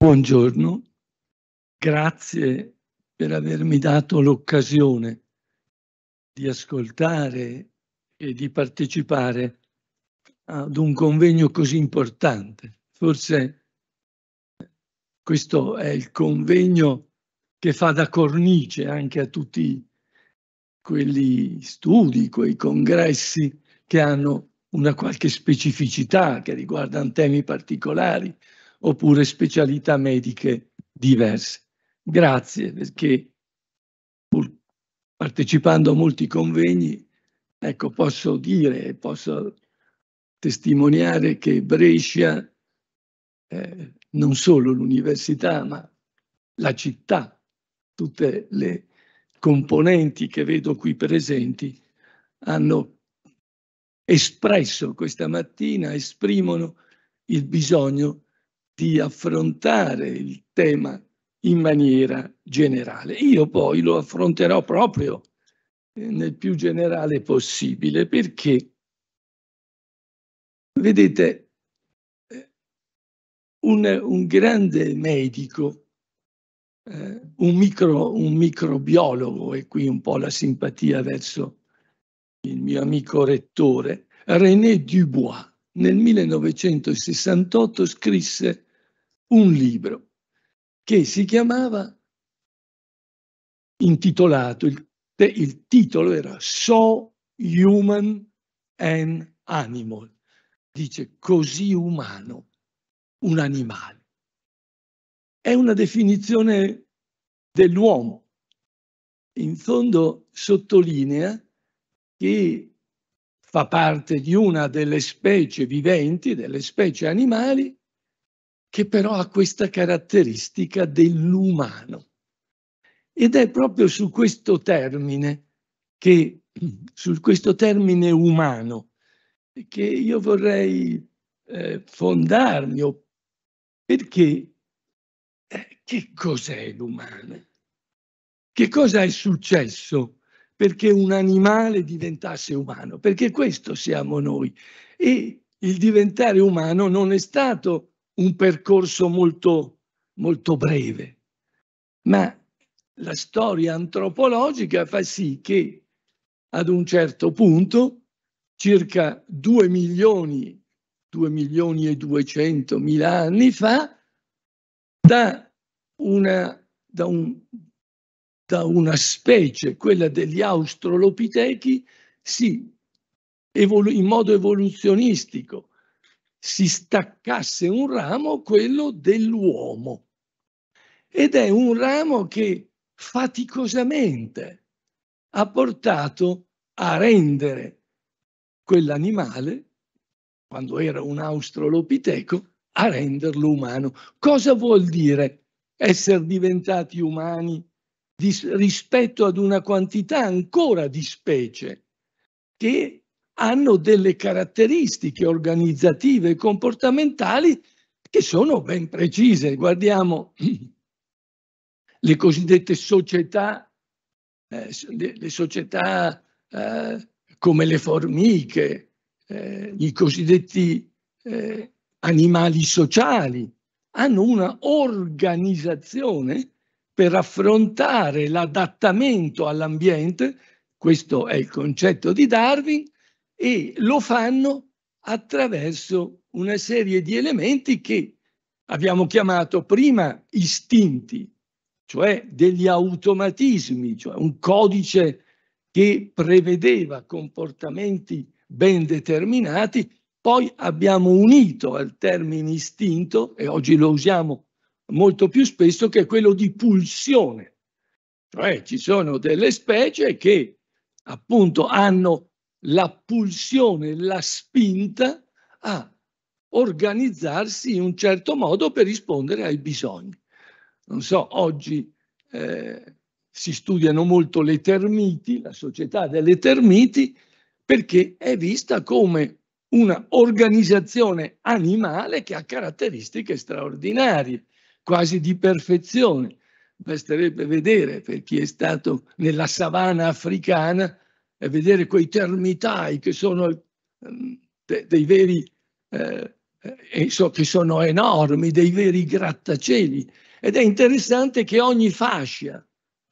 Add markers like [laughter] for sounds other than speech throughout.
Buongiorno, grazie per avermi dato l'occasione di ascoltare e di partecipare ad un convegno così importante. Forse questo è il convegno che fa da cornice anche a tutti quegli studi, quei congressi che hanno una qualche specificità, che riguardano temi particolari, oppure specialità mediche diverse. Grazie perché pur partecipando a molti convegni, ecco, posso dire, e posso testimoniare che Brescia, eh, non solo l'università, ma la città, tutte le componenti che vedo qui presenti, hanno espresso questa mattina, esprimono il bisogno di affrontare il tema in maniera generale. Io poi lo affronterò proprio eh, nel più generale possibile perché, vedete, eh, un, un grande medico, eh, un, micro, un microbiologo, e qui un po' la simpatia verso il mio amico rettore, René Dubois, nel 1968 scrisse un libro che si chiamava intitolato, il, il titolo era So Human and Animal, dice così umano un animale. È una definizione dell'uomo. In fondo sottolinea che fa parte di una delle specie viventi, delle specie animali, che però ha questa caratteristica dell'umano. Ed è proprio su questo termine, che, su questo termine umano, che io vorrei eh, fondarmi, perché eh, che cos'è l'umano? Che cosa è successo perché un animale diventasse umano? Perché questo siamo noi. E il diventare umano non è stato un percorso molto, molto breve, ma la storia antropologica fa sì che ad un certo punto circa 2 milioni, 2 milioni e 200 mila anni fa, da una, da, un, da una specie, quella degli australopitechi, si evolu- in modo evoluzionistico si staccasse un ramo, quello dell'uomo. Ed è un ramo che faticosamente ha portato a rendere quell'animale, quando era un australopiteco, a renderlo umano. Cosa vuol dire essere diventati umani rispetto ad una quantità ancora di specie che hanno delle caratteristiche organizzative e comportamentali che sono ben precise. Guardiamo [clears throat] le cosiddette società, eh, le società eh, come le formiche, eh, i cosiddetti eh, animali sociali, hanno una organizzazione per affrontare l'adattamento all'ambiente, questo è il concetto di Darwin, e lo fanno attraverso una serie di elementi che abbiamo chiamato prima istinti, cioè degli automatismi, cioè un codice che prevedeva comportamenti ben determinati, poi abbiamo unito al termine istinto, e oggi lo usiamo molto più spesso, che è quello di pulsione. Cioè ci sono delle specie che appunto hanno la pulsione, la spinta a organizzarsi in un certo modo per rispondere ai bisogni. Non so, oggi eh, si studiano molto le termiti, la società delle termiti, perché è vista come un'organizzazione animale che ha caratteristiche straordinarie, quasi di perfezione. Basterebbe vedere per chi è stato nella savana africana e vedere quei termitai che sono ehm, dei veri, eh, eh che sono enormi, dei veri grattacieli. Ed è interessante che ogni fascia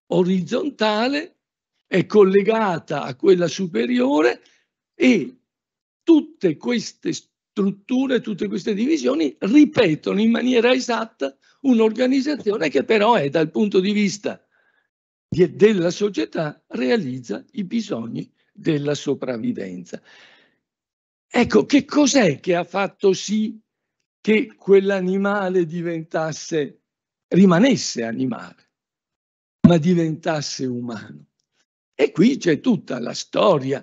orizzontale è collegata a quella superiore e tutte queste strutture, tutte queste divisioni ripetono in maniera esatta un'organizzazione che però è dal punto di vista della società realizza i bisogni della sopravvivenza. Ecco, che cos'è che ha fatto sì che quell'animale diventasse, rimanesse animale, ma diventasse umano? E qui c'è tutta la storia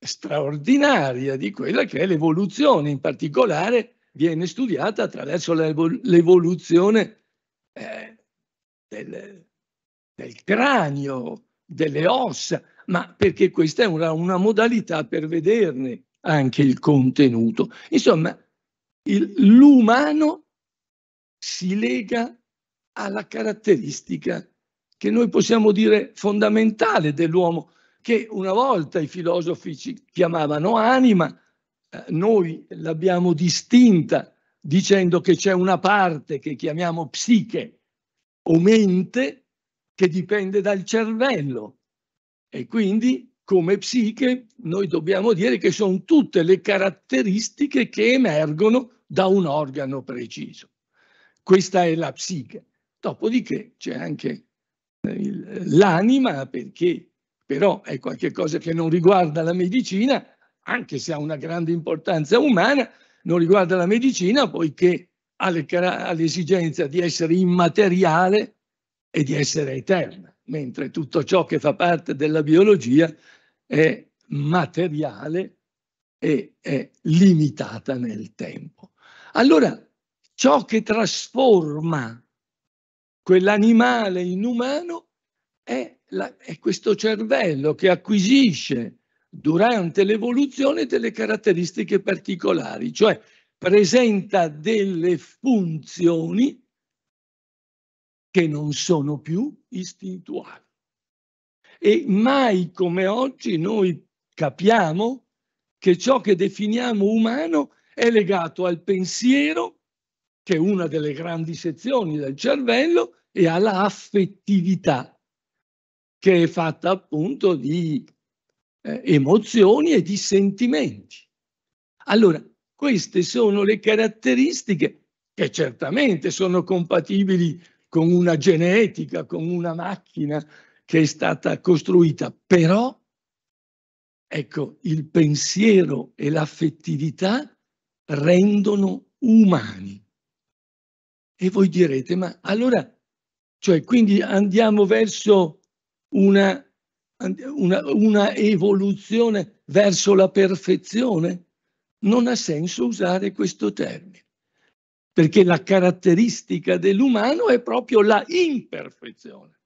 straordinaria di quella che è l'evoluzione, in particolare viene studiata attraverso l'evoluzione eh, del, del cranio, delle ossa, ma perché questa è una, una modalità per vederne anche il contenuto. Insomma, il, l'umano si lega alla caratteristica che noi possiamo dire fondamentale dell'uomo, che una volta i filosofi ci chiamavano anima, eh, noi l'abbiamo distinta dicendo che c'è una parte che chiamiamo psiche o mente che dipende dal cervello e quindi come psiche noi dobbiamo dire che sono tutte le caratteristiche che emergono da un organo preciso. Questa è la psiche. Dopodiché c'è anche eh, l'anima perché però è qualcosa che non riguarda la medicina, anche se ha una grande importanza umana, non riguarda la medicina poiché ha l'esigenza di essere immateriale e di essere eterna, mentre tutto ciò che fa parte della biologia è materiale e è limitata nel tempo. Allora, ciò che trasforma quell'animale in umano è, la, è questo cervello che acquisisce durante l'evoluzione delle caratteristiche particolari, cioè presenta delle funzioni che non sono più istintuali. E mai come oggi noi capiamo che ciò che definiamo umano è legato al pensiero, che è una delle grandi sezioni del cervello, e alla affettività, che è fatta appunto di eh, emozioni e di sentimenti. Allora, queste sono le caratteristiche che certamente sono compatibili con una genetica, con una macchina che è stata costruita, però ecco, il pensiero e l'affettività rendono umani. E voi direte, ma allora, cioè, quindi andiamo verso una, una, una evoluzione verso la perfezione? Non ha senso usare questo termine perché la caratteristica dell'umano è proprio la imperfezione.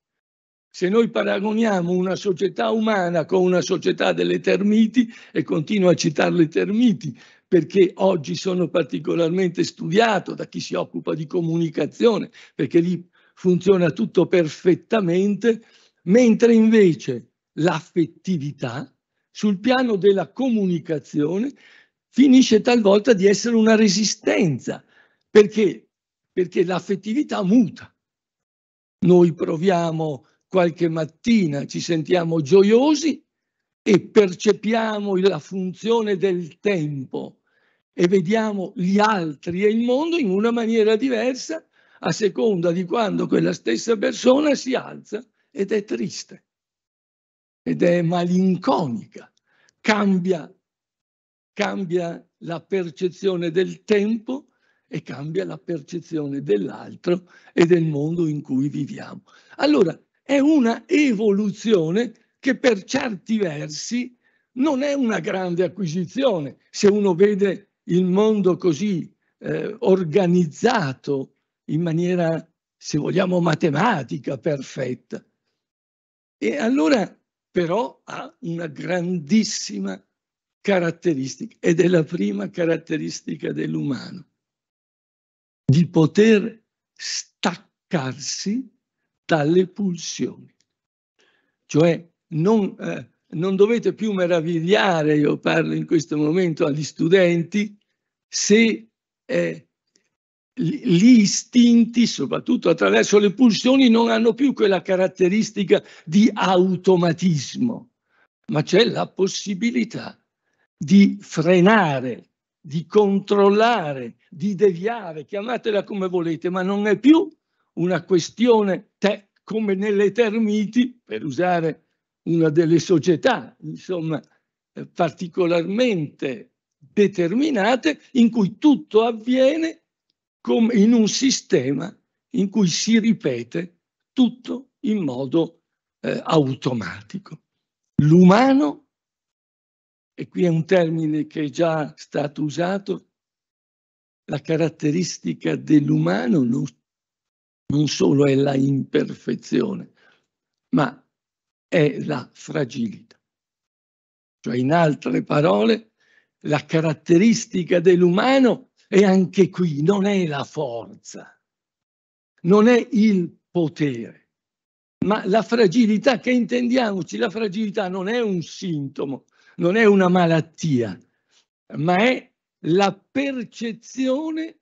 Se noi paragoniamo una società umana con una società delle termiti, e continuo a citare le termiti perché oggi sono particolarmente studiato da chi si occupa di comunicazione, perché lì funziona tutto perfettamente, mentre invece l'affettività sul piano della comunicazione finisce talvolta di essere una resistenza perché? Perché l'affettività muta. Noi proviamo qualche mattina, ci sentiamo gioiosi e percepiamo la funzione del tempo e vediamo gli altri e il mondo in una maniera diversa a seconda di quando quella stessa persona si alza ed è triste ed è malinconica, cambia, cambia la percezione del tempo e cambia la percezione dell'altro e del mondo in cui viviamo. Allora, è una evoluzione che per certi versi non è una grande acquisizione. Se uno vede il mondo così eh, organizzato in maniera, se vogliamo, matematica perfetta. E allora però ha una grandissima caratteristica ed è la prima caratteristica dell'umano, di poter staccarsi dalle pulsioni. Cioè non, eh, non dovete più meravigliare, io parlo in questo momento agli studenti, se eh, gli istinti, soprattutto attraverso le pulsioni, non hanno più quella caratteristica di automatismo, ma c'è la possibilità di frenare, di controllare, di deviare, chiamatela come volete, ma non è più una questione te, come nelle termiti, per usare una delle società, insomma, eh, particolarmente determinate, in cui tutto avviene come in un sistema in cui si ripete tutto in modo eh, automatico. L'umano, e qui è un termine che è già stato usato, la caratteristica dell'umano non, non solo è la imperfezione, ma è la fragilità. Cioè, in altre parole, la caratteristica dell'umano è anche qui, non è la forza, non è il potere, ma la fragilità, che intendiamoci, la fragilità non è un sintomo, non è una malattia, ma è la percezione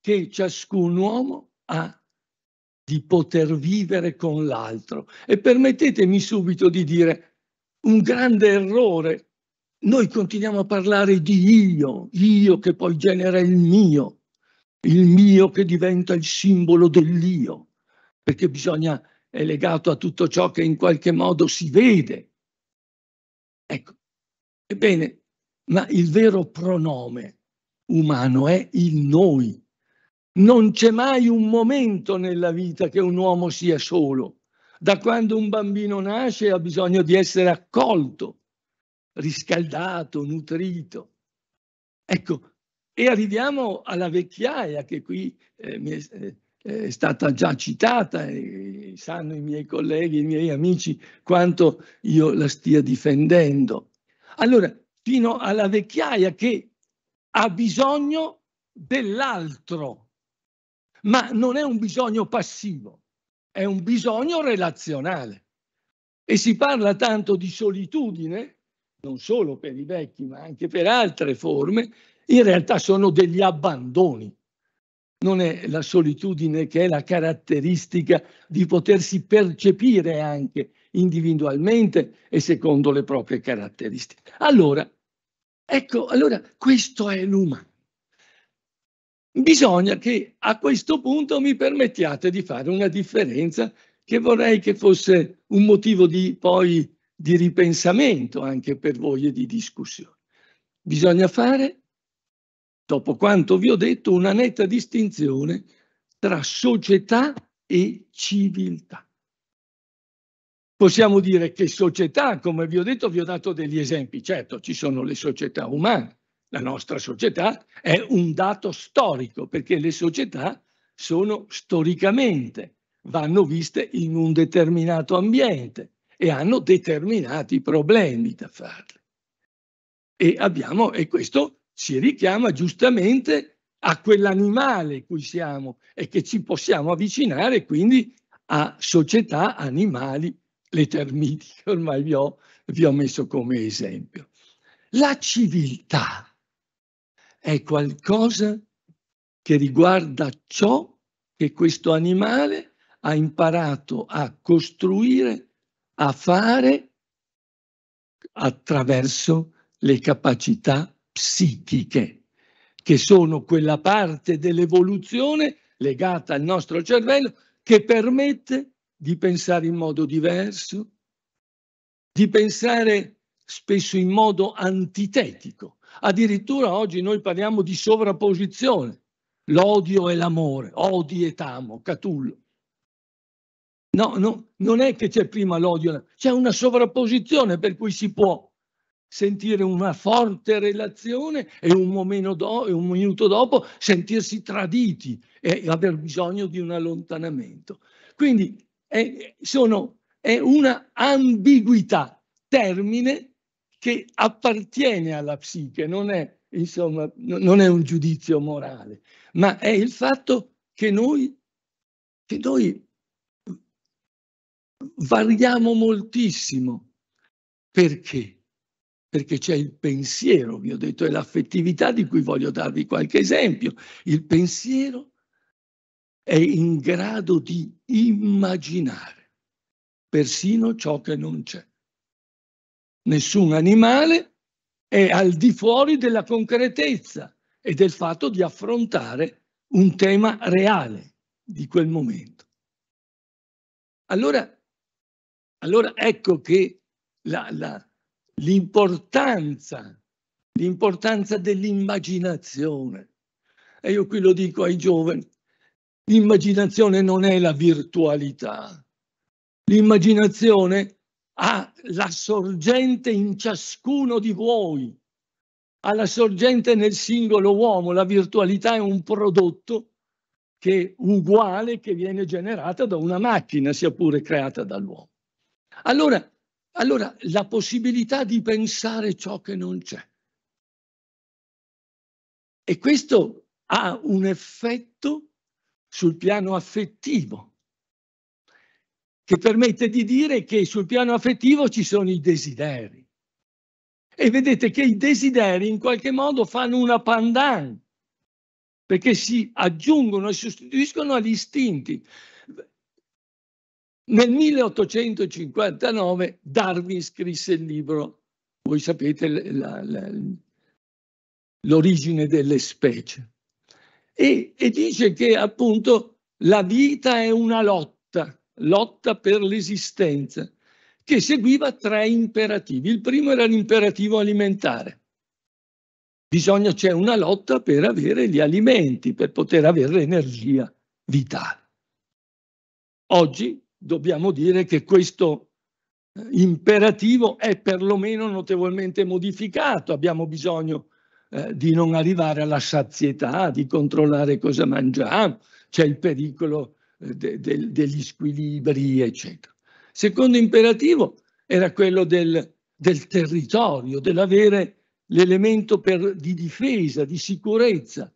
che ciascun uomo ha di poter vivere con l'altro. E permettetemi subito di dire un grande errore. Noi continuiamo a parlare di io, io che poi genera il mio, il mio che diventa il simbolo dell'io, perché bisogna, è legato a tutto ciò che in qualche modo si vede. Ecco, ebbene, ma il vero pronome umano è il noi. Non c'è mai un momento nella vita che un uomo sia solo. Da quando un bambino nasce ha bisogno di essere accolto, riscaldato, nutrito. Ecco, e arriviamo alla vecchiaia che qui eh, eh è stata già citata, e eh, sanno i miei colleghi, i miei amici, quanto io la stia difendendo. Allora, fino alla vecchiaia che ha bisogno dell'altro, ma non è un bisogno passivo, è un bisogno relazionale. E si parla tanto di solitudine, non solo per i vecchi, ma anche per altre forme, in realtà sono degli abbandoni. Non è la solitudine che è la caratteristica di potersi percepire anche individualmente e secondo le proprie caratteristiche. Allora, Ecco, allora questo è l'umano. Bisogna che a questo punto mi permettiate di fare una differenza che vorrei che fosse un motivo di, poi di ripensamento anche per voi e di discussione. Bisogna fare, dopo quanto vi ho detto, una netta distinzione tra società e civiltà possiamo dire che società, come vi ho detto, vi ho dato degli esempi, certo ci sono le società umane, la nostra società è un dato storico perché le società sono storicamente, vanno viste in un determinato ambiente e hanno determinati problemi da farli. E, abbiamo, e questo ci richiama giustamente a quell'animale cui siamo e che ci possiamo avvicinare quindi a società, animali le termiti che ormai vi ho, vi ho messo come esempio. La civiltà è qualcosa che riguarda ciò che questo animale ha imparato a costruire, a fare attraverso le capacità psichiche, che sono quella parte dell'evoluzione legata al nostro cervello che permette di pensare in modo diverso, di pensare spesso in modo antitetico. Addirittura oggi noi parliamo di sovrapposizione, l'odio e l'amore, odi e tamo, Catullo. No, no, non è che c'è prima l'odio, c'è una sovrapposizione per cui si può sentire una forte relazione e un, do, e un minuto dopo sentirsi traditi e aver bisogno di un allontanamento. Quindi è, sono, è una ambiguità, termine che appartiene alla psiche, non è, insomma, non è un giudizio morale, ma è il fatto che noi, che noi variamo moltissimo. Perché? Perché c'è il pensiero, vi ho detto, è l'affettività di cui voglio darvi qualche esempio. Il pensiero è in grado di immaginare persino ciò che non c'è. Nessun animale è al di fuori della concretezza e del fatto di affrontare un tema reale di quel momento. Allora, allora ecco che la, la, l'importanza, l'importanza dell'immaginazione, e io qui lo dico ai giovani, L'immaginazione non è la virtualità. L'immaginazione ha la sorgente in ciascuno di voi, ha la sorgente nel singolo uomo. La virtualità è un prodotto che uguale che viene generata da una macchina, sia pure creata dall'uomo. Allora, allora la possibilità di pensare ciò che non c'è. E questo ha un effetto sul piano affettivo, che permette di dire che sul piano affettivo ci sono i desideri. E vedete che i desideri in qualche modo fanno una pandan, perché si aggiungono e sostituiscono agli istinti. Nel 1859 Darwin scrisse il libro, voi sapete la, la, l'origine delle specie e, e dice che appunto la vita è una lotta, lotta per l'esistenza, che seguiva tre imperativi. Il primo era l'imperativo alimentare. Bisogna, c'è una lotta per avere gli alimenti, per poter avere l'energia vitale. Oggi dobbiamo dire che questo eh, imperativo è perlomeno notevolmente modificato. Abbiamo bisogno eh, di non arrivare alla sazietà, di controllare cosa mangiamo, ah, c'è il pericolo eh, de, de, degli squilibri, eccetera. Secondo imperativo era quello del, del territorio, dell'avere l'elemento per, di difesa, di sicurezza.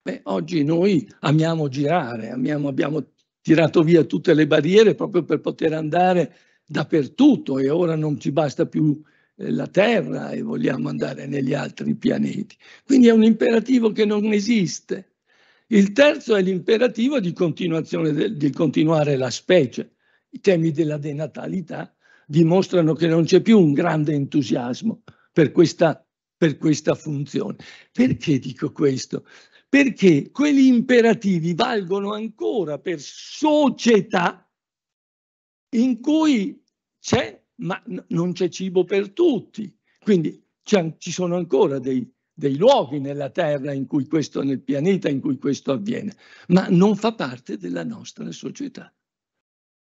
Beh, oggi noi amiamo girare, amiamo, abbiamo tirato via tutte le barriere proprio per poter andare dappertutto e ora non ci basta più eh, la Terra e vogliamo andare negli altri pianeti. Quindi è un imperativo che non esiste. Il terzo è l'imperativo di, de, di continuare la specie. I temi della denatalità dimostrano che non c'è più un grande entusiasmo per questa, per questa funzione. Perché dico questo? Perché quegli imperativi valgono ancora per società in cui c'è ma n- non c'è cibo per tutti. Quindi ci sono ancora dei, dei luoghi nella Terra in cui questo, nel pianeta in cui questo avviene, ma non fa parte della nostra società.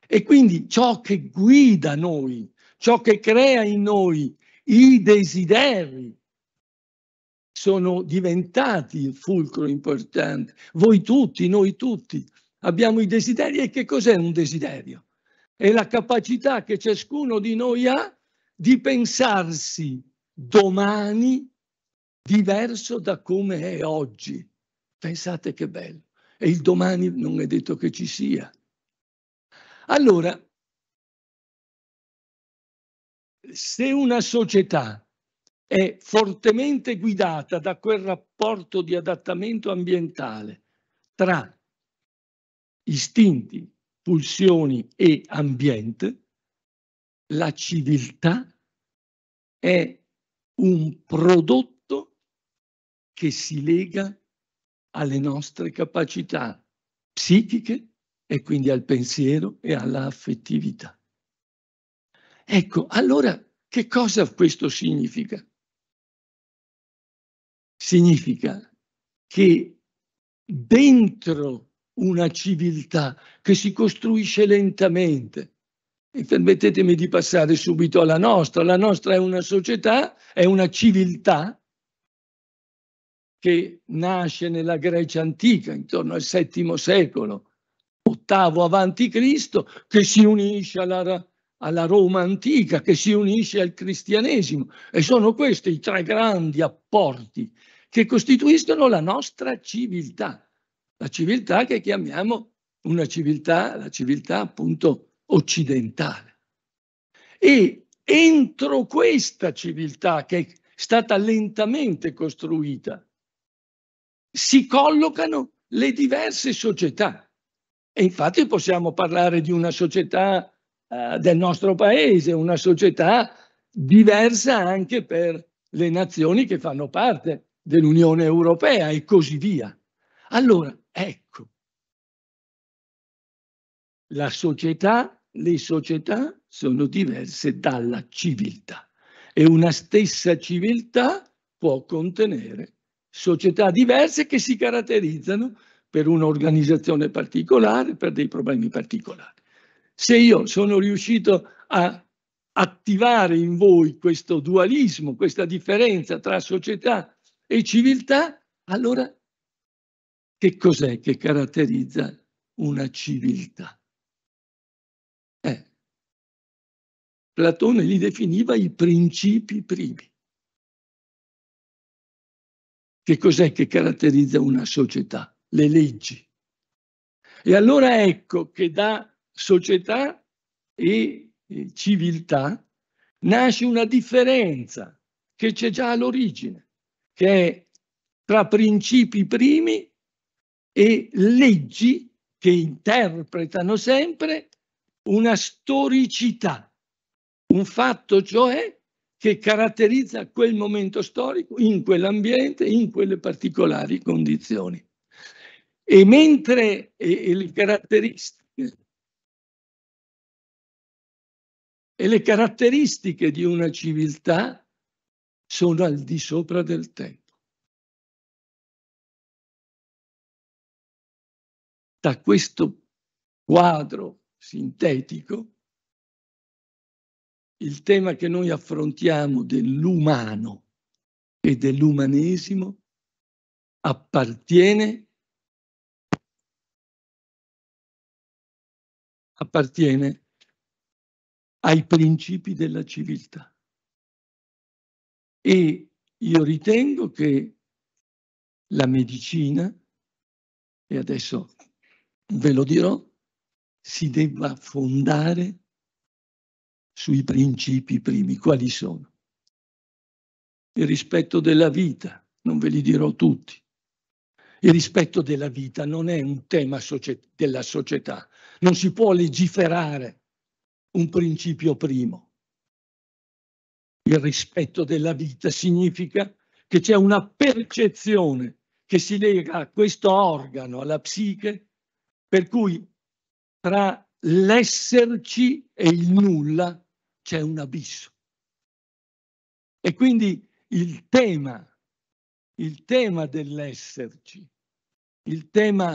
E quindi ciò che guida noi, ciò che crea in noi i desideri, sono diventati il fulcro importante. Voi tutti, noi tutti, abbiamo i desideri e che cos'è un desiderio? è la capacità che ciascuno di noi ha di pensarsi domani diverso da come è oggi. Pensate che bello. E il domani non è detto che ci sia. Allora, se una società è fortemente guidata da quel rapporto di adattamento ambientale tra istinti, pulsioni e ambiente, la civiltà è un prodotto che si lega alle nostre capacità psichiche e quindi al pensiero e alla affettività. Ecco, allora che cosa questo significa? Significa che dentro una civiltà che si costruisce lentamente. E permettetemi di passare subito alla nostra. La nostra è una società, è una civiltà che nasce nella Grecia antica, intorno al VII secolo, ottavo avanti Cristo, che si unisce alla, alla Roma antica, che si unisce al cristianesimo. E sono questi i tre grandi apporti che costituiscono la nostra civiltà la civiltà che chiamiamo una civiltà, la civiltà appunto occidentale. E entro questa civiltà che è stata lentamente costruita si collocano le diverse società. E infatti possiamo parlare di una società eh, del nostro paese, una società diversa anche per le nazioni che fanno parte dell'Unione Europea e così via. Allora, Ecco, la società, le società sono diverse dalla civiltà e una stessa civiltà può contenere società diverse che si caratterizzano per un'organizzazione particolare, per dei problemi particolari. Se io sono riuscito a attivare in voi questo dualismo, questa differenza tra società e civiltà, allora che cos'è che caratterizza una civiltà? Eh, Platone li definiva i principi primi. Che cos'è che caratterizza una società? Le leggi. E allora ecco che da società e civiltà nasce una differenza che c'è già all'origine, che è tra principi primi e leggi che interpretano sempre una storicità, un fatto cioè che caratterizza quel momento storico in quell'ambiente, in quelle particolari condizioni. E mentre e le caratteristiche e le caratteristiche di una civiltà sono al di sopra del tempo. da questo quadro sintetico il tema che noi affrontiamo dell'umano e dell'umanesimo appartiene, appartiene ai principi della civiltà. E io ritengo che la medicina, e adesso ve lo dirò, si debba fondare sui principi primi. Quali sono? Il rispetto della vita, non ve li dirò tutti. Il rispetto della vita non è un tema societ- della società, non si può legiferare un principio primo. Il rispetto della vita significa che c'è una percezione che si lega a questo organo, alla psiche, per cui tra l'esserci e il nulla c'è un abisso. E quindi il tema, il tema dell'esserci, il tema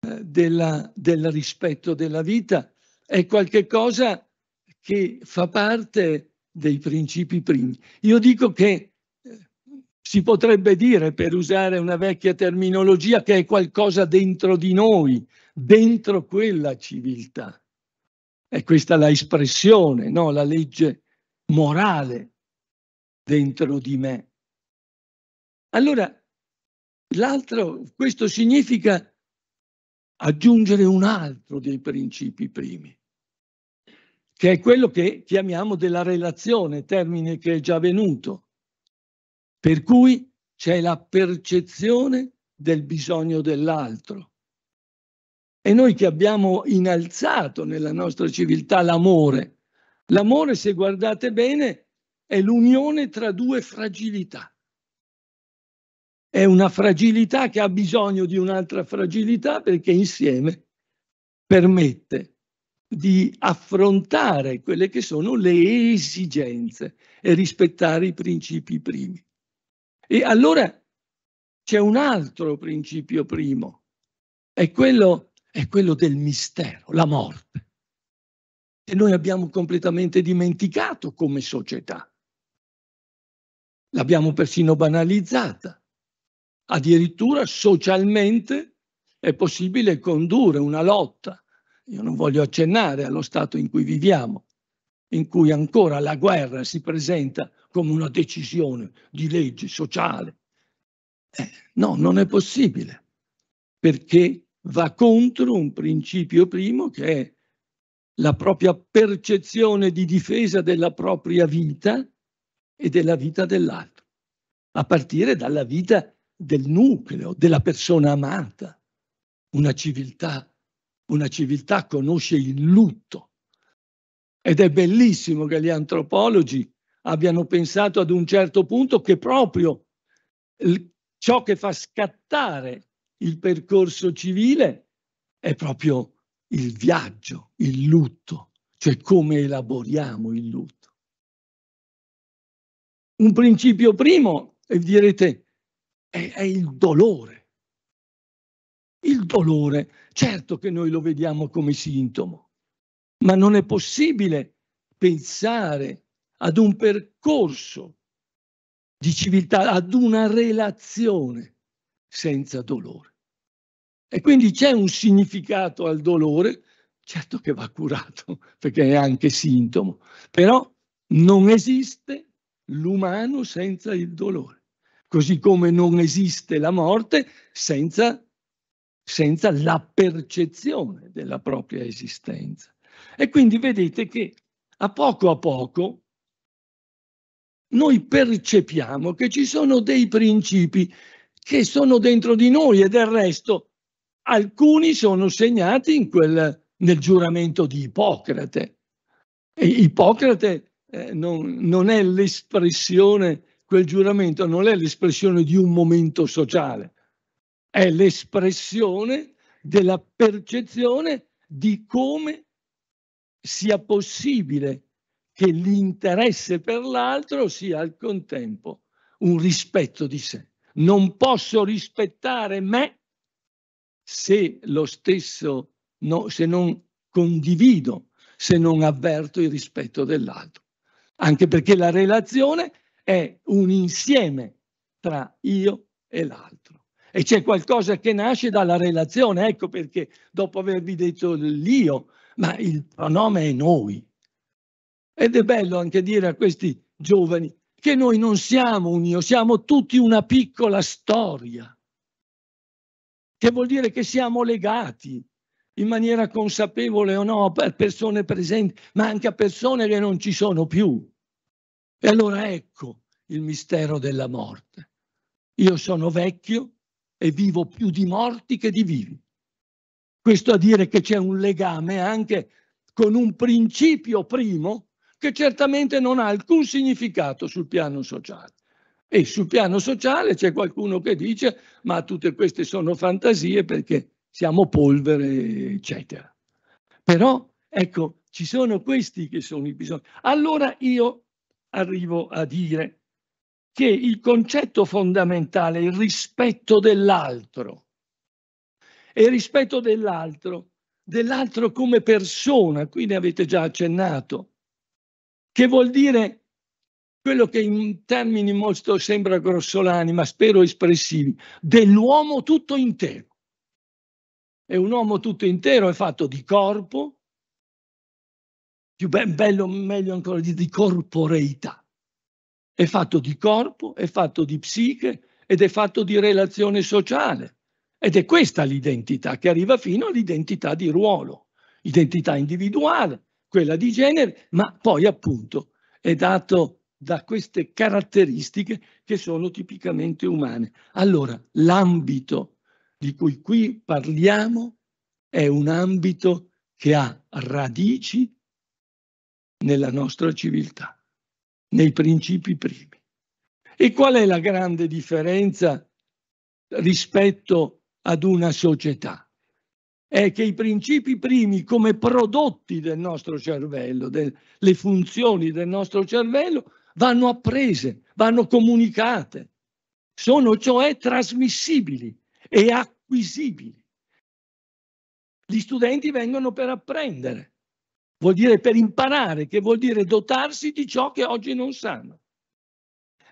eh, della, del rispetto della vita è qualcosa che fa parte dei principi primi. Io dico che si potrebbe dire, per usare una vecchia terminologia, che è qualcosa dentro di noi, dentro quella civiltà. È questa la espressione, no? la legge morale dentro di me. Allora, l'altro, questo significa aggiungere un altro dei principi primi, che è quello che chiamiamo della relazione, termine che è già venuto. Per cui c'è la percezione del bisogno dell'altro. E noi che abbiamo innalzato nella nostra civiltà l'amore, l'amore, se guardate bene, è l'unione tra due fragilità. È una fragilità che ha bisogno di un'altra fragilità perché insieme permette di affrontare quelle che sono le esigenze e rispettare i principi primi. E allora c'è un altro principio primo, è quello, è quello del mistero, la morte, che noi abbiamo completamente dimenticato come società. L'abbiamo persino banalizzata. Addirittura socialmente è possibile condurre una lotta. Io non voglio accennare allo stato in cui viviamo, in cui ancora la guerra si presenta come una decisione di legge sociale. Eh, no, non è possibile, perché va contro un principio primo che è la propria percezione di difesa della propria vita e della vita dell'altro, a partire dalla vita del nucleo, della persona amata. Una civiltà, una civiltà conosce il lutto. Ed è bellissimo che gli antropologi abbiano pensato ad un certo punto che proprio ciò che fa scattare il percorso civile è proprio il viaggio, il lutto, cioè come elaboriamo il lutto. Un principio primo, e direte, è, è il dolore. Il dolore, certo che noi lo vediamo come sintomo, ma non è possibile pensare ad un percorso di civiltà, ad una relazione senza dolore. E quindi c'è un significato al dolore, certo che va curato [laughs] perché è anche sintomo, però non esiste l'umano senza il dolore, così come non esiste la morte senza, senza la percezione della propria esistenza. E quindi vedete che a poco a poco noi percepiamo che ci sono dei principi che sono dentro di noi e del resto alcuni sono segnati quel, nel giuramento di Ippocrate. E Ippocrate eh, non, non è l'espressione, quel giuramento non è l'espressione di un momento sociale, è l'espressione della percezione di come sia possibile che l'interesse per l'altro sia al contempo un rispetto di sé. Non posso rispettare me se lo stesso, no, se non condivido, se non avverto il rispetto dell'altro. Anche perché la relazione è un insieme tra io e l'altro e c'è qualcosa che nasce dalla relazione. Ecco perché dopo avervi detto l'io, ma il pronome è noi. Ed è bello anche dire a questi giovani che noi non siamo un io, siamo tutti una piccola storia, che vuol dire che siamo legati in maniera consapevole o no a persone presenti, ma anche a persone che non ci sono più. E allora ecco il mistero della morte. Io sono vecchio e vivo più di morti che di vivi. Questo a dire che c'è un legame anche con un principio primo che certamente non ha alcun significato sul piano sociale. E sul piano sociale c'è qualcuno che dice ma tutte queste sono fantasie perché siamo polvere, eccetera. Però, ecco, ci sono questi che sono i bisogni. Allora io arrivo a dire che il concetto fondamentale è il rispetto dell'altro. E il rispetto dell'altro, dell'altro come persona, qui ne avete già accennato, che vuol dire quello che in termini molto sembra grossolani, ma spero espressivi, dell'uomo tutto intero. E un uomo tutto intero è fatto di corpo, più be- bello, meglio ancora, di, di corporeità. È fatto di corpo, è fatto di psiche ed è fatto di relazione sociale. Ed è questa l'identità che arriva fino all'identità di ruolo, identità individuale, quella di genere, ma poi appunto è dato da queste caratteristiche che sono tipicamente umane. Allora, l'ambito di cui qui parliamo è un ambito che ha radici nella nostra civiltà, nei principi primi. E qual è la grande differenza rispetto ad una società? è che i principi primi come prodotti del nostro cervello, delle funzioni del nostro cervello, vanno apprese, vanno comunicate, sono cioè trasmissibili e acquisibili. Gli studenti vengono per apprendere, vuol dire per imparare, che vuol dire dotarsi di ciò che oggi non sanno.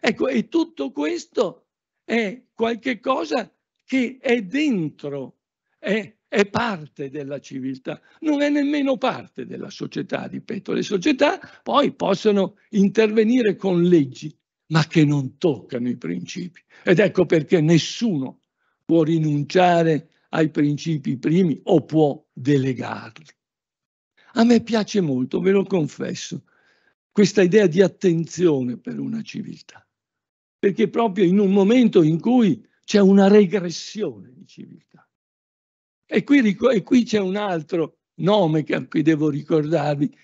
Ecco, e tutto questo è qualche cosa che è dentro, è è parte della civiltà, non è nemmeno parte della società, ripeto, le società poi possono intervenire con leggi, ma che non toccano i principi. Ed ecco perché nessuno può rinunciare ai principi primi o può delegarli. A me piace molto, ve lo confesso, questa idea di attenzione per una civiltà, perché proprio in un momento in cui c'è una regressione di civiltà, e qui, e qui c'è un altro nome che a devo ricordarvi,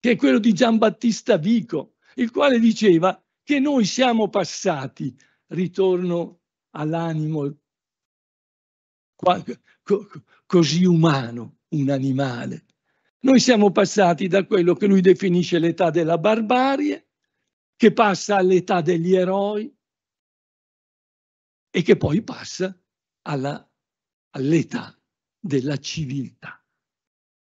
che è quello di Giambattista Vico, il quale diceva che noi siamo passati, ritorno all'animo così umano, un animale. Noi siamo passati da quello che lui definisce l'età della barbarie, che passa all'età degli eroi e che poi passa alla all'età della civiltà.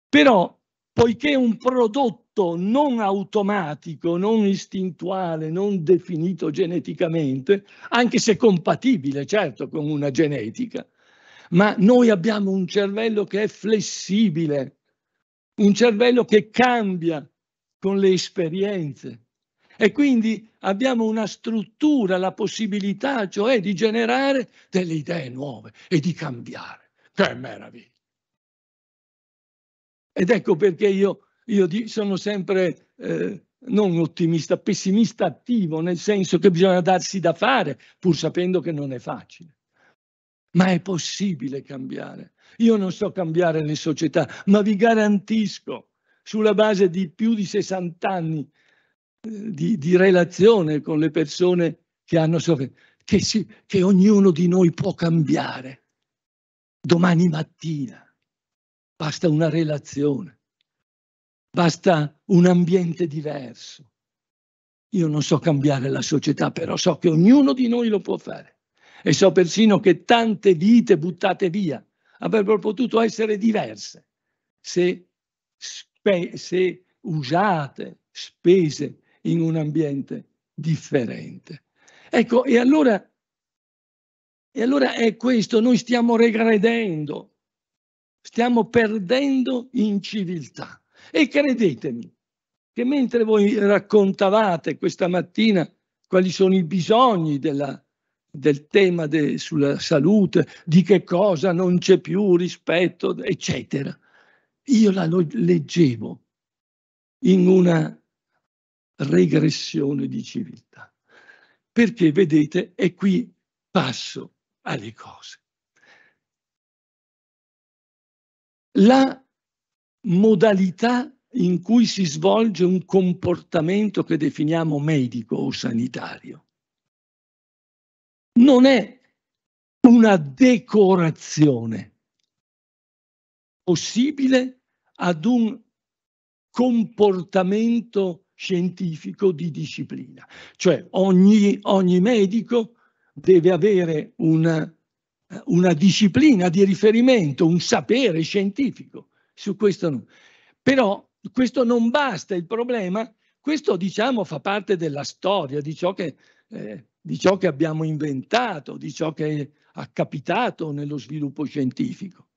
Però, poiché un prodotto non automatico, non istintuale, non definito geneticamente, anche se compatibile certo con una genetica, ma noi abbiamo un cervello che è flessibile, un cervello che cambia con le esperienze, e quindi abbiamo una struttura, la possibilità cioè di generare delle idee nuove e di cambiare. Che meraviglia! Ed ecco perché io, io sono sempre eh, non ottimista, pessimista attivo, nel senso che bisogna darsi da fare, pur sapendo che non è facile. Ma è possibile cambiare. Io non so cambiare le società, ma vi garantisco, sulla base di più di 60 anni di, di relazione con le persone che hanno sofferto, che, si, che ognuno di noi può cambiare. Domani mattina basta una relazione, basta un ambiente diverso. Io non so cambiare la società, però so che ognuno di noi lo può fare e so persino che tante vite buttate via avrebbero potuto essere diverse se, se usate, spese in un ambiente differente. Ecco, e allora, e allora è questo, noi stiamo regredendo, stiamo perdendo in civiltà. E credetemi che mentre voi raccontavate questa mattina quali sono i bisogni della, del tema de, sulla salute, di che cosa non c'è più rispetto, eccetera, io la leggevo in una regressione di civiltà. Perché, vedete, è qui passo alle cose. La modalità in cui si svolge un comportamento che definiamo medico o sanitario non è una decorazione possibile ad un comportamento scientifico di disciplina. Cioè ogni, ogni medico deve avere una, eh, una, disciplina di riferimento, un sapere scientifico. Su questo Però questo non basta, il problema, questo diciamo fa parte della storia, di ciò che, eh, di ciò che abbiamo inventato, di ciò che è accapitato nello sviluppo scientifico.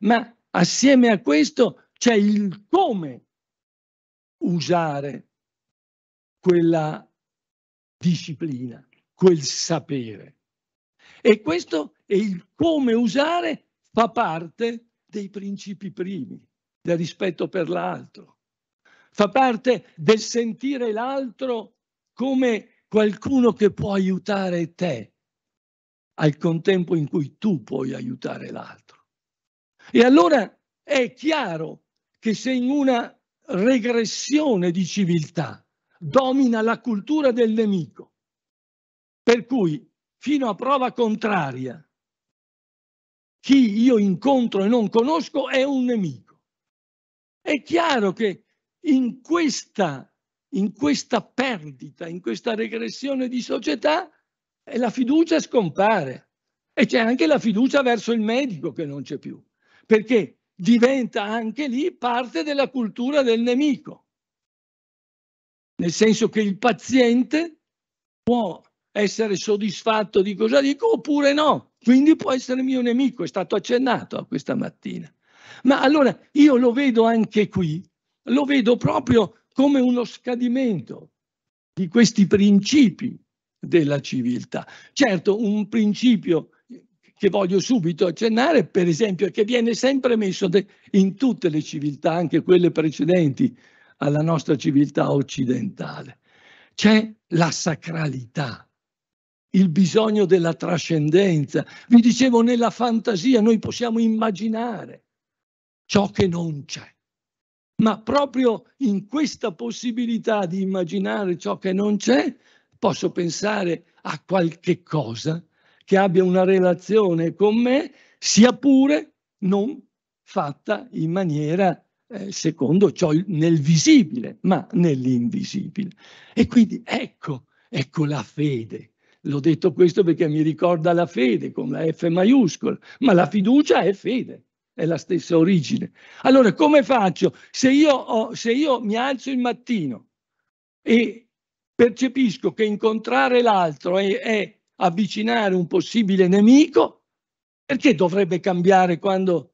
Ma assieme a questo c'è il come usare quella disciplina, quel sapere. E questo è il come usare fa parte dei principi primi, del rispetto per l'altro, fa parte del sentire l'altro come qualcuno che può aiutare te, al contempo in cui tu puoi aiutare l'altro. E allora è chiaro che se in una regressione di civiltà domina la cultura del nemico, per cui fino a prova contraria chi io incontro e non conosco è un nemico. È chiaro che in questa, in questa perdita, in questa regressione di società, eh, la fiducia scompare e c'è anche la fiducia verso il medico che non c'è più, perché diventa anche lì parte della cultura del nemico nel senso che il paziente può essere soddisfatto di cosa dico oppure no, quindi può essere mio nemico, è stato accennato questa mattina. Ma allora io lo vedo anche qui, lo vedo proprio come uno scadimento di questi principi della civiltà. Certo, un principio che voglio subito accennare, per esempio, che viene sempre messo in tutte le civiltà, anche quelle precedenti, alla nostra civiltà occidentale. C'è la sacralità, il bisogno della trascendenza. Vi dicevo, nella fantasia noi possiamo immaginare ciò che non c'è. Ma proprio in questa possibilità di immaginare ciò che non c'è, posso pensare a qualche cosa che abbia una relazione con me, sia pure non fatta in maniera eh, secondo ciò nel visibile, ma nell'invisibile. E quindi ecco, ecco la fede. L'ho detto questo perché mi ricorda la fede con la F maiuscola, ma la fiducia è fede, è la stessa origine. Allora come faccio? Se io, ho, se io mi alzo il mattino e percepisco che incontrare l'altro è, è avvicinare un possibile nemico, perché dovrebbe cambiare quando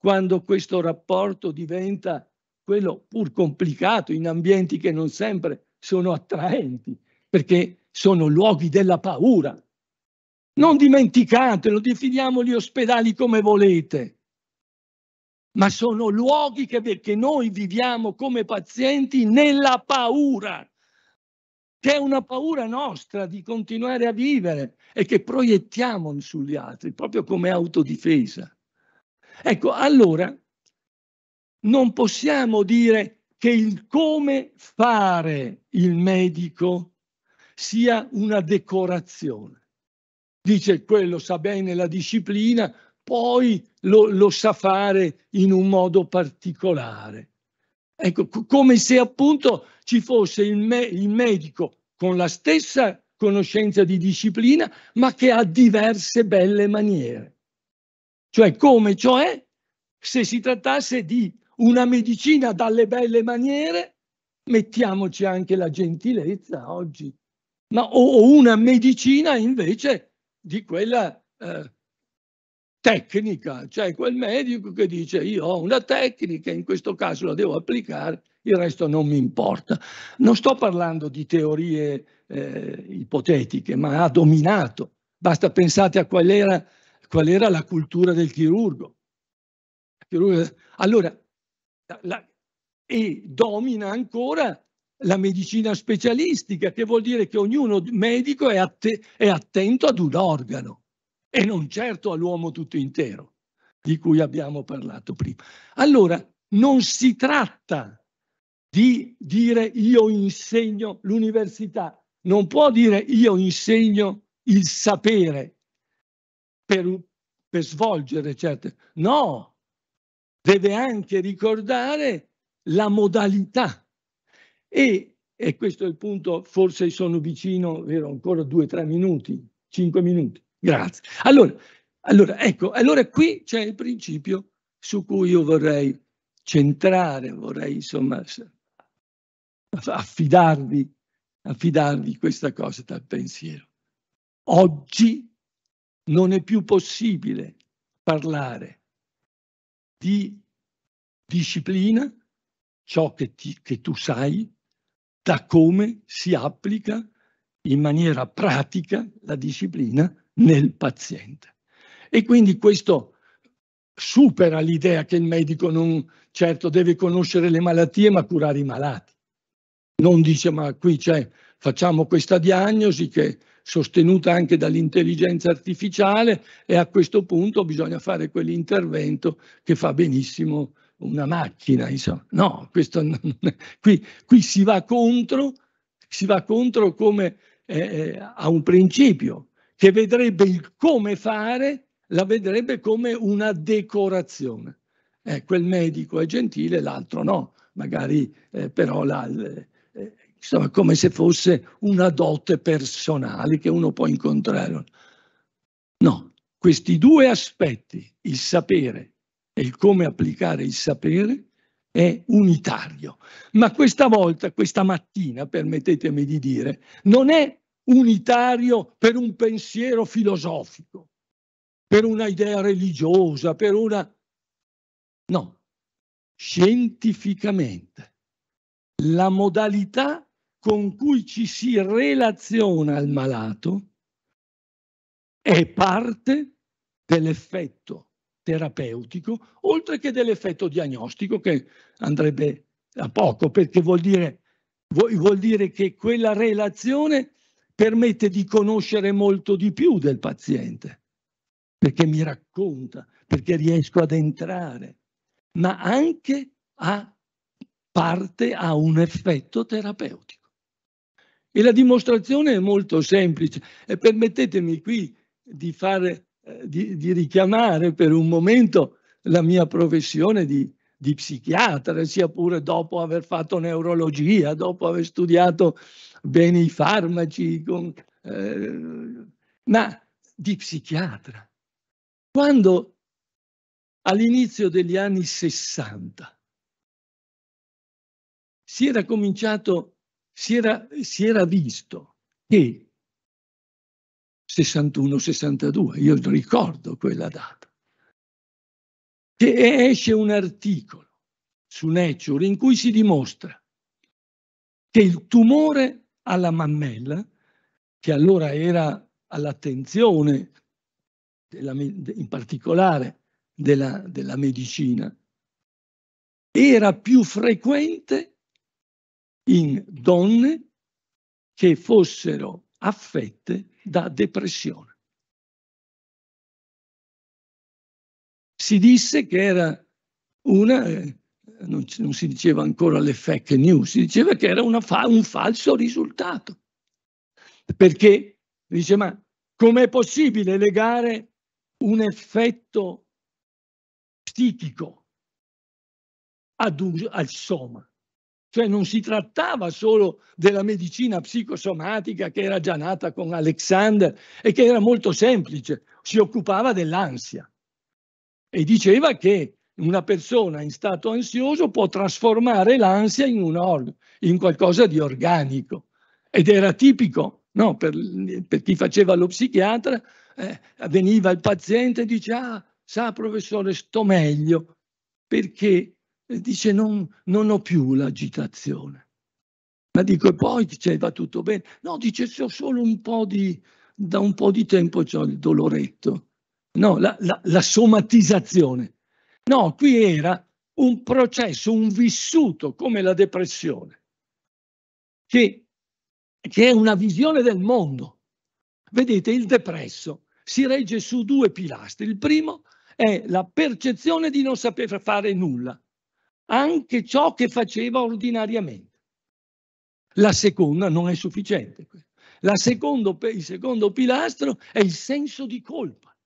quando questo rapporto diventa quello pur complicato in ambienti che non sempre sono attraenti, perché sono luoghi della paura. Non dimenticatelo, definiamo gli ospedali come volete, ma sono luoghi che, che noi viviamo come pazienti nella paura, che è una paura nostra di continuare a vivere e che proiettiamo sugli altri, proprio come autodifesa. Ecco, allora non possiamo dire che il come fare il medico sia una decorazione. Dice quello sa bene la disciplina, poi lo, lo sa fare in un modo particolare. Ecco, come se appunto ci fosse il, me il medico con la stessa conoscenza di disciplina, ma che ha diverse belle maniere. Cioè come cioè se si trattasse di una medicina dalle belle maniere, mettiamoci anche la gentilezza oggi, ma o, una medicina invece di quella eh, tecnica, cioè quel medico che dice io ho una tecnica, in questo caso la devo applicare, il resto non mi importa. Non sto parlando di teorie eh, ipotetiche, ma ha dominato. Basta pensate a qual era qual era la cultura del chirurgo. Allora, la, e domina ancora la medicina specialistica, che vuol dire che ognuno medico è, att- è attento ad un organo e non certo all'uomo tutto intero, di cui abbiamo parlato prima. Allora, non si tratta di dire io insegno l'università, non può dire io insegno il sapere, per, per svolgere certe... No, deve anche ricordare la modalità. E, e questo è il punto, forse sono vicino, vero, ancora due, tre minuti, cinque minuti. Grazie. Allora, allora, ecco, allora qui c'è il principio su cui io vorrei centrare, vorrei insomma affidarvi, affidarvi questa cosa dal pensiero. Oggi non è più possibile parlare di disciplina, ciò che, ti, che tu sai, da come si applica in maniera pratica la disciplina nel paziente. E quindi questo supera l'idea che il medico non certo deve conoscere le malattie ma curare i malati. Non dice ma qui c'è, facciamo questa diagnosi che sostenuta anche dall'intelligenza artificiale e a questo punto bisogna fare quell'intervento che fa benissimo una macchina. Insomma. No, questo non è. Qui, qui si va contro, si va contro come, eh, eh a un principio che vedrebbe il come fare, la vedrebbe come una decorazione. Eh, quel medico è gentile, l'altro no, magari eh, però la, insomma, come se fosse una dote personale che uno può incontrare. No, questi due aspetti, il sapere e il come applicare il sapere, è unitario. Ma questa volta, questa mattina, permettetemi di dire, non è unitario per un pensiero filosofico, per una idea religiosa, per una... No, scientificamente la modalità con cui ci si relaziona al malato è parte dell'effetto terapeutico, oltre che dell'effetto diagnostico che andrebbe a poco, perché vuol dire, vuol dire che quella relazione permette di conoscere molto di più del paziente, perché mi racconta, perché riesco ad entrare, ma anche a parte a un effetto terapeutico. E la dimostrazione è molto semplice e permettetemi qui di, fare, eh, di, di richiamare per un momento la mia professione di, di psichiatra, sia pure dopo aver fatto neurologia, dopo aver studiato bene i farmaci, con, eh, ma di psichiatra. Quando all'inizio degli anni 60 si era cominciato si era, si era visto che 61-62, io ricordo quella data, che esce un articolo su Nature in cui si dimostra che il tumore alla mammella, che allora era all'attenzione della, in particolare della, della medicina, era più frequente in donne che fossero affette da depressione. Si disse che era una, eh, non, non si diceva ancora le fake news, si diceva che era fa, un falso risultato. Perché dice, ma com'è possibile legare un effetto psichico ad, al soma? Cioè non si trattava solo della medicina psicosomatica che era già nata con Alexander e che era molto semplice, si occupava dell'ansia e diceva che una persona in stato ansioso può trasformare l'ansia in, un organo, in qualcosa di organico. Ed era tipico, no? per, per, chi faceva lo psichiatra, eh, veniva il paziente e diceva, ah, sa professore, sto meglio, perché dice non, non ho più l'agitazione. Ma dico, e poi dice, cioè, va tutto bene? No, dice, se ho solo un po' di, da un po' di tempo ho il doloretto. No, la, la, la somatizzazione. No, qui era un processo, un vissuto come la depressione, che, che è una visione del mondo. Vedete, il depresso si regge su due pilastri. Il primo è la percezione di non saper fare nulla anche ciò che faceva ordinariamente. La seconda non è sufficiente. Secondo, il secondo pilastro è il senso di colpa,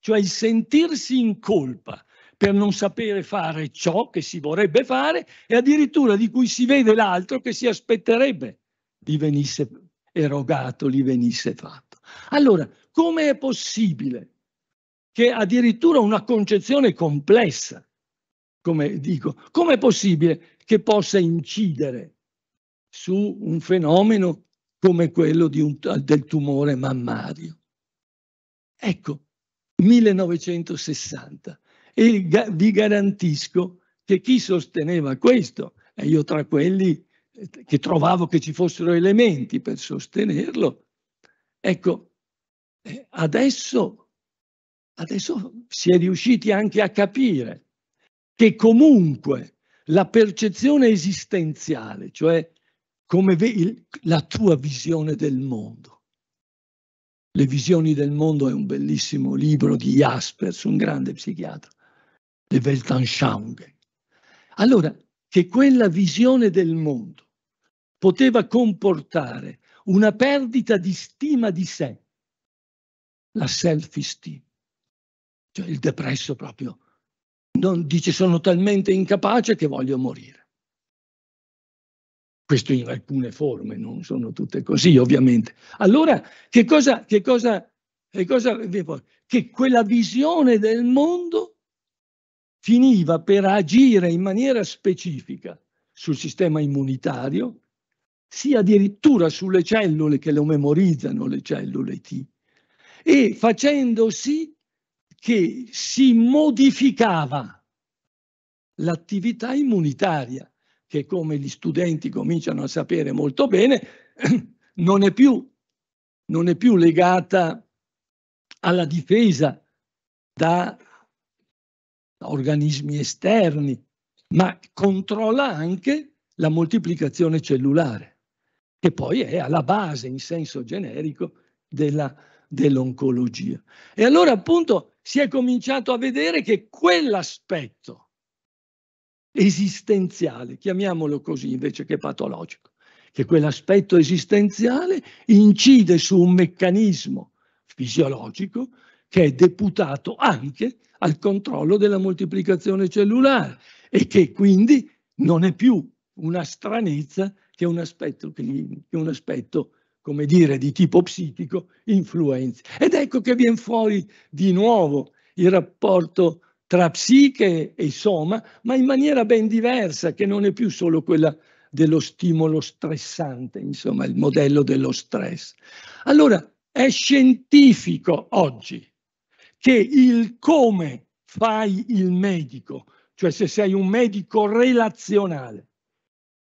cioè il sentirsi in colpa per non sapere fare ciò che si vorrebbe fare e addirittura di cui si vede l'altro che si aspetterebbe di venisse erogato, gli venisse fatto. Allora, come è possibile che addirittura una concezione complessa come dico, com'è possibile che possa incidere su un fenomeno come quello un, del tumore mammario? Ecco, 1960. E vi garantisco che chi sosteneva questo, e io tra quelli eh, che trovavo che ci fossero elementi per sostenerlo, ecco, eh, adesso, adesso si è riusciti anche a capire che comunque la percezione esistenziale, cioè come vedi la tua visione del mondo. Le visioni del mondo è un bellissimo libro di Jaspers, un grande psichiatra, le Weltanschauung. Allora, che quella visione del mondo poteva comportare una perdita di stima di sé, la self-esteem, cioè il depresso proprio non, dice sono talmente incapace che voglio morire. Questo in alcune forme, non sono tutte così ovviamente. Allora che cosa, che cosa, che cosa che quella visione del mondo finiva per agire in maniera specifica sul sistema immunitario, sia addirittura sulle cellule che lo memorizzano, le cellule T, e facendo sì che si modificava l'attività immunitaria, che come gli studenti cominciano a sapere molto bene, [clears throat] non è più, non è più legata alla difesa da, organismi esterni, ma controlla anche la moltiplicazione cellulare, che poi è alla base, in senso generico, della, dell'oncologia. E allora appunto si è cominciato a vedere che quell'aspetto esistenziale, chiamiamolo così invece che patologico, che quell'aspetto esistenziale incide su un meccanismo fisiologico che è deputato anche al controllo della moltiplicazione cellulare e che quindi non è più una stranezza che un aspetto, che un aspetto come dire, di tipo psichico influenza. Ed ecco che viene fuori di nuovo il rapporto tra psiche e soma, ma in maniera ben diversa, che non è più solo quella dello stimolo stressante, insomma, il modello dello stress. Allora, è scientifico oggi che il come fai il medico, cioè se sei un medico relazionale,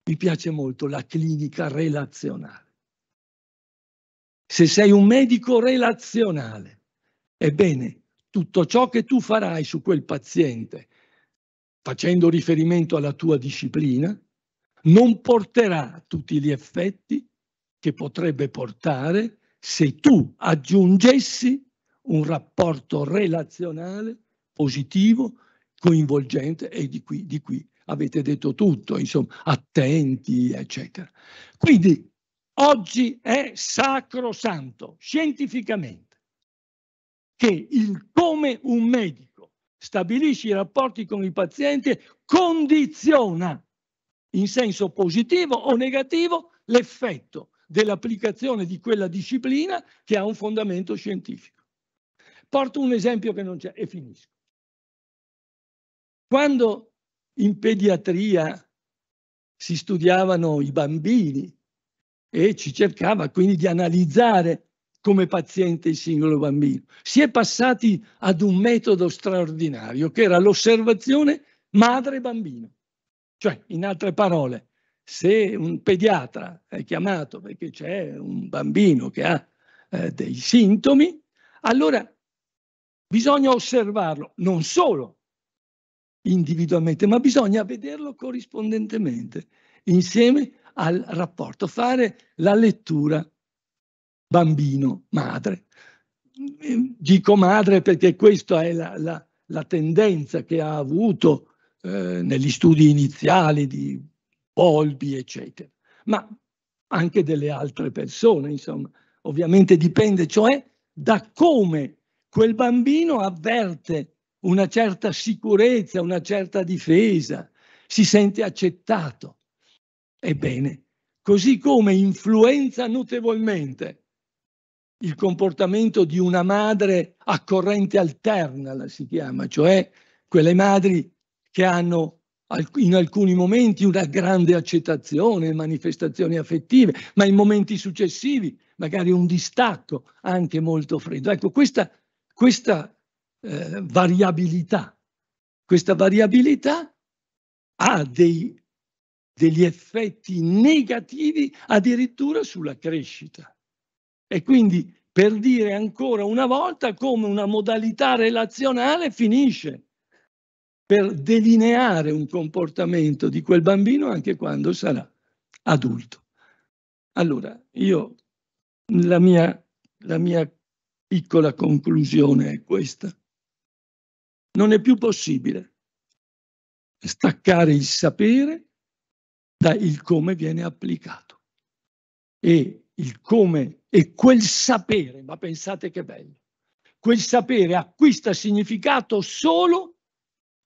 mi piace molto la clinica relazionale se sei un medico relazionale, ebbene, tutto ciò che tu farai su quel paziente, facendo riferimento alla tua disciplina, non porterà tutti gli effetti che potrebbe portare se tu aggiungessi un rapporto relazionale positivo, coinvolgente e di qui, di qui avete detto tutto, insomma, attenti, eccetera. Quindi Oggi è sacrosanto, scientificamente, che il come un medico stabilisce i rapporti con il paziente condiziona in senso positivo o negativo l'effetto dell'applicazione di quella disciplina che ha un fondamento scientifico. Porto un esempio che non c'è e finisco. Quando in pediatria si studiavano i bambini e ci cercava quindi di analizzare come paziente il singolo bambino. Si è passati ad un metodo straordinario che era l'osservazione madre-bambino. Cioè, in altre parole, se un pediatra è chiamato perché c'è un bambino che ha eh, dei sintomi, allora bisogna osservarlo non solo individualmente, ma bisogna vederlo corrispondentemente insieme al rapporto, fare la lettura bambino-madre. Ehm, dico madre perché questa è la, la, la tendenza che ha avuto eh, negli studi iniziali di Polbi, eccetera, ma anche delle altre persone, insomma. Ovviamente dipende, cioè, da come quel bambino avverte una certa sicurezza, una certa difesa, si sente accettato. Ebbene, così come influenza notevolmente il comportamento di una madre a corrente alterna, la si chiama, cioè quelle madri che hanno in alcuni momenti una grande accettazione, manifestazioni affettive, ma in momenti successivi magari un distacco anche molto freddo. Ecco, questa, questa eh, variabilità, questa variabilità ha dei degli effetti negativi addirittura sulla crescita. E quindi per dire ancora una volta come una modalità relazionale finisce per delineare un comportamento di quel bambino anche quando sarà adulto. Allora, io la mia, la mia piccola conclusione è questa. Non è più possibile staccare il sapere da il come viene applicato. E il come e quel sapere, ma pensate che bello, quel sapere acquista significato solo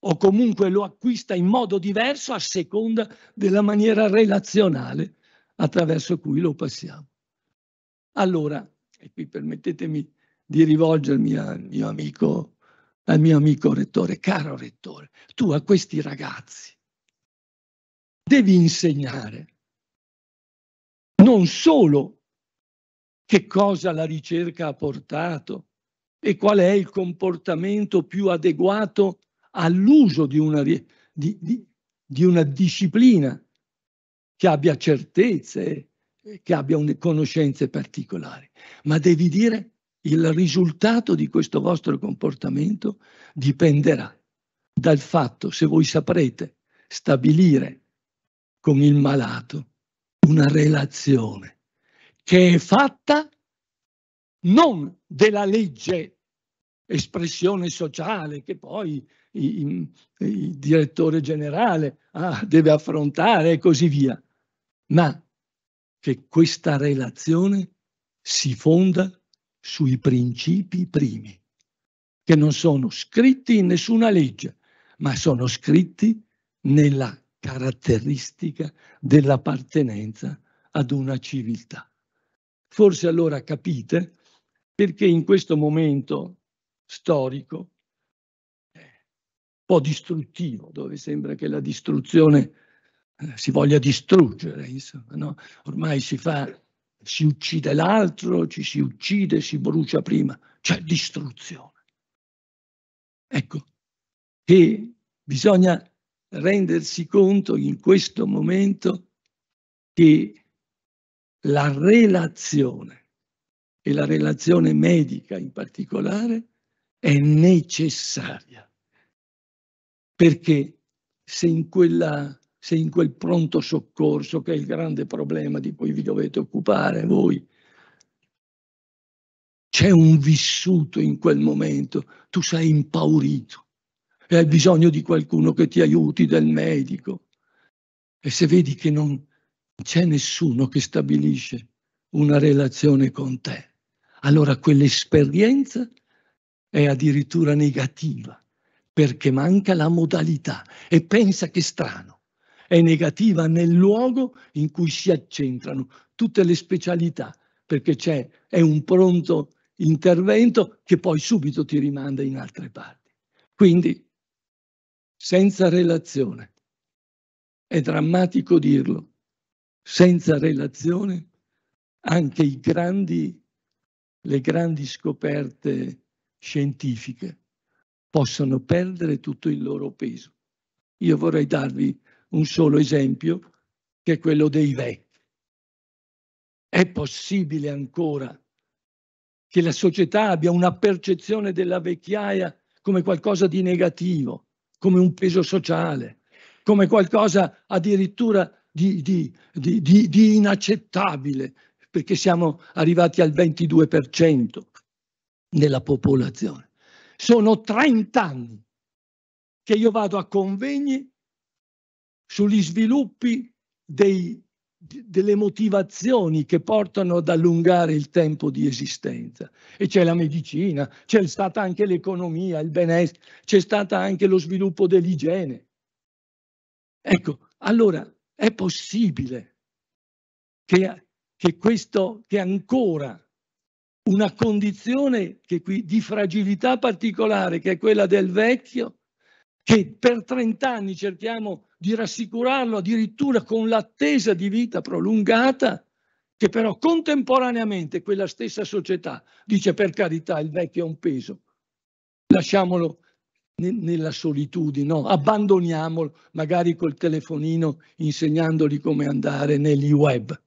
o comunque lo acquista in modo diverso a seconda della maniera relazionale attraverso cui lo passiamo. Allora, e qui permettetemi di rivolgermi al mio amico, al mio amico rettore, caro rettore, tu a questi ragazzi devi insegnare non solo che cosa la ricerca ha portato e qual è il comportamento più adeguato all'uso di una, di, di, di una disciplina che abbia certezze, che abbia conoscenze particolari, ma devi dire il risultato di questo vostro comportamento dipenderà dal fatto se voi saprete stabilire con il malato, una relazione che è fatta non della legge, espressione sociale che poi il, il direttore generale ah, deve affrontare e così via, ma che questa relazione si fonda sui principi primi, che non sono scritti in nessuna legge, ma sono scritti nella caratteristica dell'appartenenza ad una civiltà. Forse allora capite perché in questo momento storico, eh, un po' distruttivo, dove sembra che la distruzione eh, si voglia distruggere, insomma, no? ormai si fa, si uccide l'altro, ci si uccide, si brucia prima, c'è distruzione. Ecco, che bisogna rendersi conto in questo momento che la relazione, e la relazione medica in particolare, è necessaria. Perché se in, quella, se in quel pronto soccorso, che è il grande problema di cui vi dovete occupare voi, c'è un vissuto in quel momento, tu sei impaurito, e hai bisogno di qualcuno che ti aiuti, del medico. E se vedi che non c'è nessuno che stabilisce una relazione con te, allora quell'esperienza è addirittura negativa perché manca la modalità e pensa che strano, è negativa nel luogo in cui si accentrano tutte le specialità, perché c'è, è un pronto intervento che poi subito ti rimanda in altre parti. Quindi senza relazione. È drammatico dirlo, senza relazione anche grandi, le grandi scoperte scientifiche possono perdere tutto il loro peso. Io vorrei darvi un solo esempio, che è quello dei vecchi. È possibile ancora che la società abbia una percezione della vecchiaia come qualcosa di negativo, come un peso sociale, come qualcosa addirittura di, di, di, di inaccettabile, perché siamo arrivati al 22% della popolazione. Sono 30 anni che io vado a convegni sugli sviluppi dei delle motivazioni che portano ad allungare il tempo di esistenza. E c'è la medicina, c'è stata anche l'economia, il benessere, c'è stato anche lo sviluppo dell'igiene. Ecco, allora è possibile che, che, questo, che ancora una condizione qui, di fragilità particolare, che è quella del vecchio, che per 30 anni cerchiamo di rassicurarlo addirittura con l'attesa di vita prolungata, che però contemporaneamente quella stessa società dice per carità il vecchio è un peso, lasciamolo nella solitudine, no? abbandoniamolo magari col telefonino insegnandogli come andare negli web.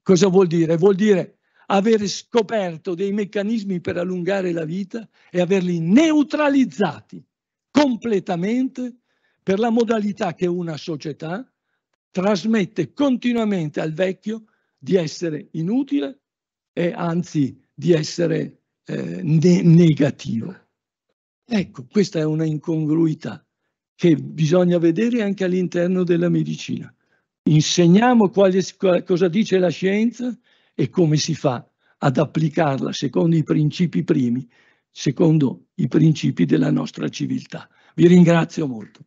Cosa vuol dire? Vuol dire aver scoperto dei meccanismi per allungare la vita e averli neutralizzati completamente per la modalità che una società trasmette continuamente al vecchio di essere inutile e anzi di essere eh, ne- negativo. Ecco, questa è una incongruità che bisogna vedere anche all'interno della medicina. Insegniamo quali, cosa dice la scienza e come si fa ad applicarla secondo i principi primi, secondo i principi della nostra civiltà. Vi ringrazio molto.